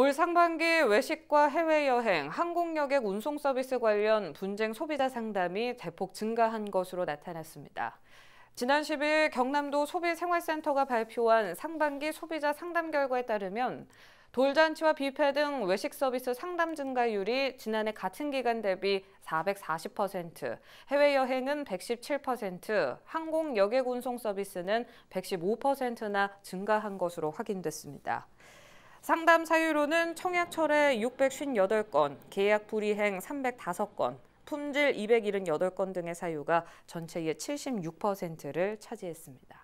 올 상반기 외식과 해외여행, 항공여객 운송 서비스 관련 분쟁 소비자 상담이 대폭 증가한 것으로 나타났습니다. 지난 10일 경남도 소비생활센터가 발표한 상반기 소비자 상담 결과에 따르면 돌잔치와 뷔페 등 외식 서비스 상담 증가율이 지난해 같은 기간 대비 440%, 해외여행은 117%, 항공 여객 운송 서비스는 115%나 증가한 것으로 확인됐습니다. 상담 사유로는 청약 철회 658건, 계약 불이행 305건, 품질 278건 등의 사유가 전체의 76%를 차지했습니다.